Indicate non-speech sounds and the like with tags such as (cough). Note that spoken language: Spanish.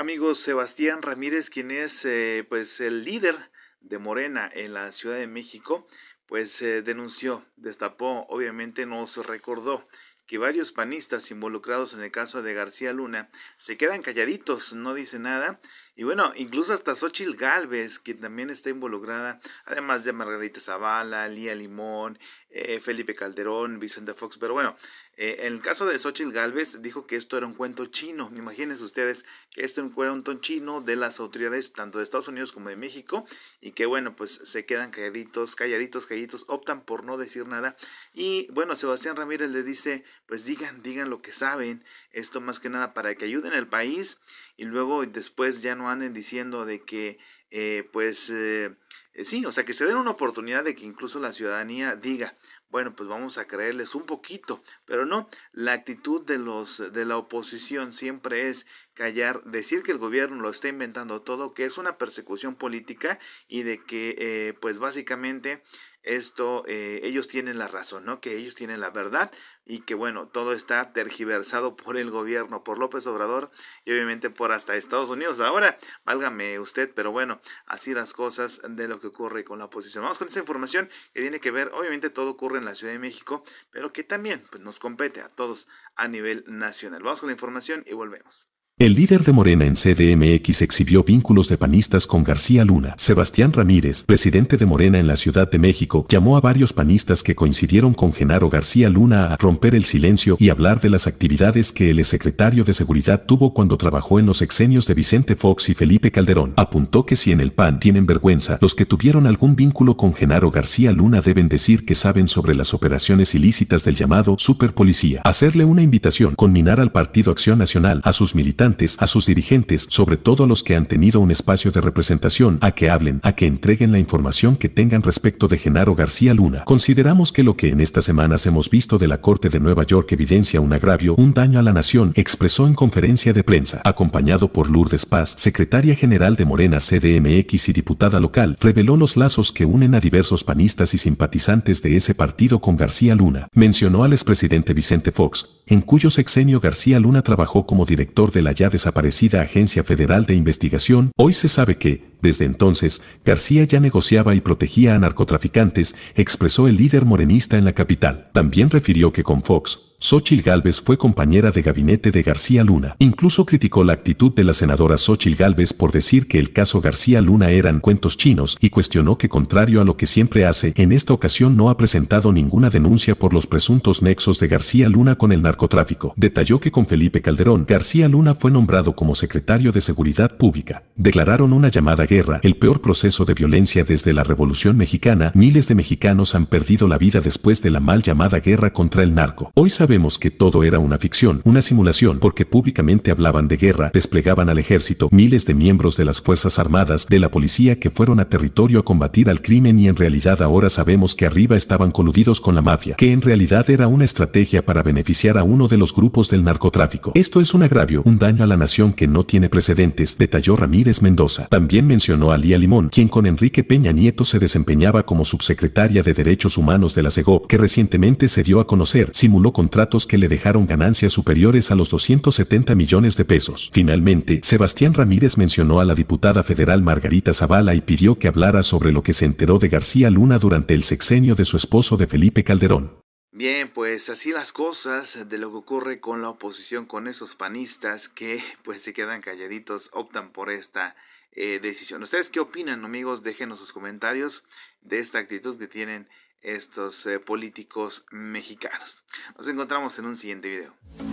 Amigos, Sebastián Ramírez, quien es eh, pues el líder de Morena en la Ciudad de México, pues eh, denunció, destapó, obviamente nos recordó que varios panistas involucrados en el caso de García Luna se quedan calladitos, no dicen nada y bueno, incluso hasta Xochitl Galvez, que también está involucrada, además de Margarita Zavala, Lía Limón, eh, Felipe Calderón, Vicente Fox. Pero bueno, eh, en el caso de Xochitl Galvez, dijo que esto era un cuento chino. Imagínense ustedes que esto era un cuento chino de las autoridades, tanto de Estados Unidos como de México, y que bueno, pues se quedan calladitos, calladitos, calladitos, optan por no decir nada. Y bueno, Sebastián Ramírez le dice, pues digan, digan lo que saben, esto más que nada para que ayuden al país, y luego después ya no anden diciendo de que, eh, pues, eh, eh, sí, o sea, que se den una oportunidad de que incluso la ciudadanía diga, bueno, pues vamos a creerles un poquito, pero no, la actitud de los de la oposición siempre es callar, decir que el gobierno lo está inventando todo, que es una persecución política y de que pues básicamente esto, eh, ellos tienen la razón, ¿no? Que ellos tienen la verdad y que bueno, todo está tergiversado por el gobierno, por López Obrador y obviamente por hasta Estados Unidos. Ahora, válgame usted, pero bueno, así las cosas de lo que ocurre con la oposición. Vamos con esa información que tiene que ver, obviamente todo ocurre en la Ciudad de México, pero que también pues, nos compete a todos a nivel nacional. Vamos con la información y volvemos. El líder de Morena en CDMX exhibió vínculos de panistas con García Luna. Sebastián Ramírez, presidente de Morena en la Ciudad de México, llamó a varios panistas que coincidieron con Genaro García Luna a romper el silencio y hablar de las actividades que el exsecretario de Seguridad tuvo cuando trabajó en los exenios de Vicente Fox y Felipe Calderón. Apuntó que si en el PAN tienen vergüenza, los que tuvieron algún vínculo con Genaro García Luna deben decir que saben sobre las operaciones ilícitas del llamado superpolicía. Hacerle una invitación, conminar al Partido Acción Nacional, a sus militantes, a sus dirigentes, sobre todo a los que han tenido un espacio de representación, a que hablen, a que entreguen la información que tengan respecto de Genaro García Luna. Consideramos que lo que en estas semanas hemos visto de la Corte de Nueva York evidencia un agravio, un daño a la nación, expresó en conferencia de prensa, acompañado por Lourdes Paz, secretaria general de Morena CDMX y diputada local, reveló los lazos que unen a diversos panistas y simpatizantes de ese partido con García Luna. Mencionó al expresidente Vicente Fox, en cuyo sexenio García Luna trabajó como director de la ya desaparecida Agencia Federal de Investigación, hoy se sabe que, desde entonces, García ya negociaba y protegía a narcotraficantes, expresó el líder morenista en la capital. También refirió que con Fox, Xochil Gálvez fue compañera de gabinete de García Luna. Incluso criticó la actitud de la senadora Xochil Gálvez por decir que el caso García Luna eran cuentos chinos y cuestionó que contrario a lo que siempre hace, en esta ocasión no ha presentado ninguna denuncia por los presuntos nexos de García Luna con el narcotráfico. Detalló que con Felipe Calderón, García Luna fue nombrado como secretario de Seguridad Pública. Declararon una llamada guerra, el peor proceso de violencia desde la Revolución Mexicana, miles de mexicanos han perdido la vida después de la mal llamada guerra contra el narco. Hoy sabemos que todo era una ficción, una simulación, porque públicamente hablaban de guerra, desplegaban al ejército, miles de miembros de las Fuerzas Armadas, de la policía que fueron a territorio a combatir al crimen y en realidad ahora sabemos que arriba estaban coludidos con la mafia, que en realidad era una estrategia para beneficiar a uno de los grupos del narcotráfico. Esto es un agravio, un daño a la nación que no tiene precedentes, detalló Ramírez Mendoza. También mencionó mencionó a Lía Limón, quien con Enrique Peña Nieto se desempeñaba como subsecretaria de Derechos Humanos de la CEGOP, que recientemente se dio a conocer, simuló contratos que le dejaron ganancias superiores a los 270 millones de pesos. Finalmente, Sebastián Ramírez mencionó a la diputada federal Margarita Zavala y pidió que hablara sobre lo que se enteró de García Luna durante el sexenio de su esposo de Felipe Calderón. Bien, pues así las cosas de lo que ocurre con la oposición, con esos panistas que (laughs) pues se quedan calladitos, optan por esta eh, decisión. ¿Ustedes qué opinan, amigos? Déjenos sus comentarios de esta actitud que tienen estos eh, políticos mexicanos. Nos encontramos en un siguiente video.